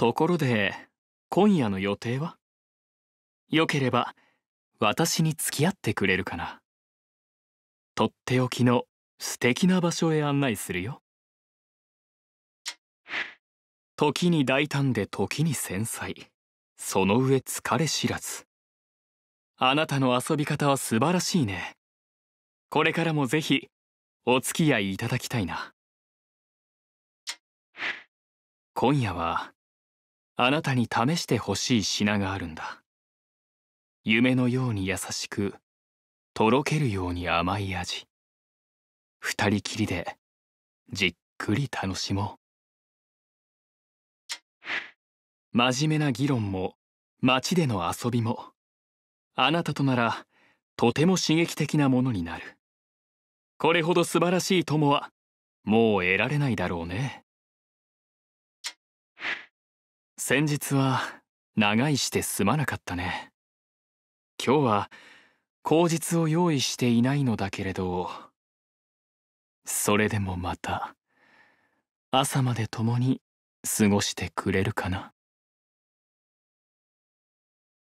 ところで今夜の予定はよければ私に付き合ってくれるかなとっておきの素敵な場所へ案内するよ時に大胆で時に繊細その上疲れ知らずあなたの遊び方は素晴らしいねこれからもぜひお付き合いいただきたいな今夜はあなたに試してほしい品があるんだ夢のように優しくとろけるように甘い味二人きりでじっくり楽しもう真面目な議論も街での遊びもあなたとならとても刺激的なものになるこれほど素晴らしい友はもう得られないだろうね先日は長居してすまなかったね今日は口実を用意していないのだけれどそれでもまた朝まで共に過ごしてくれるかな